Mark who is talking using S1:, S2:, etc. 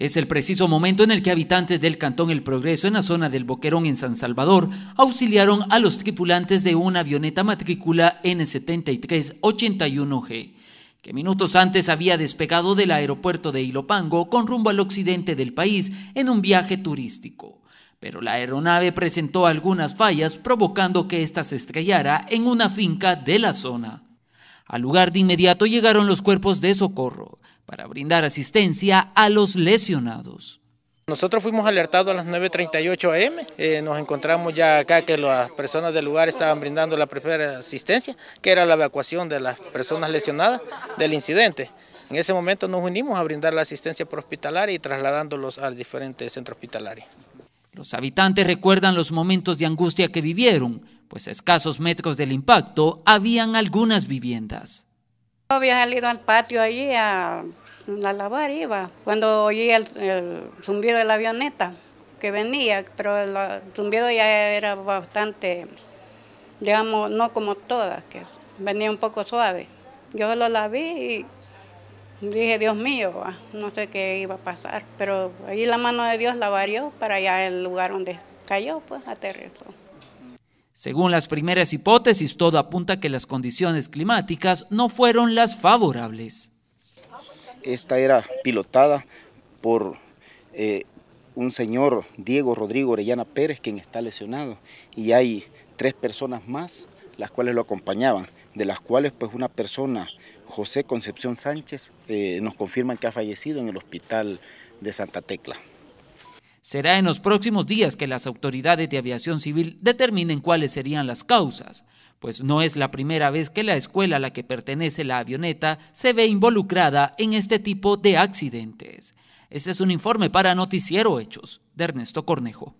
S1: Es el preciso momento en el que habitantes del Cantón El Progreso en la zona del Boquerón en San Salvador auxiliaron a los tripulantes de una avioneta matrícula N7381G, que minutos antes había despegado del aeropuerto de Ilopango con rumbo al occidente del país en un viaje turístico pero la aeronave presentó algunas fallas provocando que ésta se estrellara en una finca de la zona. Al lugar de inmediato llegaron los cuerpos de socorro para brindar asistencia a los lesionados.
S2: Nosotros fuimos alertados a las 9.38 am, eh, nos encontramos ya acá que las personas del lugar estaban brindando la primera asistencia, que era la evacuación de las personas lesionadas del incidente. En ese momento nos unimos a brindar la asistencia por hospitalaria y trasladándolos a diferentes centros hospitalarios.
S1: Los habitantes recuerdan los momentos de angustia que vivieron, pues a escasos metros del impacto habían algunas viviendas.
S3: Yo había salido al patio allí a, a lavar, iba, cuando oí el, zumbido de la avioneta que venía, pero el, zumbido ya era bastante, digamos, no como todas, que venía un poco suave. Yo lo la vi y Dije, Dios mío, ah, no sé qué iba a pasar, pero ahí la mano de Dios la varió para allá el lugar donde cayó, pues aterrizó.
S1: Según las primeras hipótesis, todo apunta que las condiciones climáticas no fueron las favorables.
S4: Esta era pilotada por eh, un señor Diego Rodrigo Orellana Pérez, quien está lesionado, y hay tres personas más las cuales lo acompañaban, de las cuales pues una persona José Concepción Sánchez, eh, nos confirman que ha fallecido en el hospital de Santa Tecla.
S1: Será en los próximos días que las autoridades de aviación civil determinen cuáles serían las causas, pues no es la primera vez que la escuela a la que pertenece la avioneta se ve involucrada en este tipo de accidentes. Este es un informe para Noticiero Hechos de Ernesto Cornejo.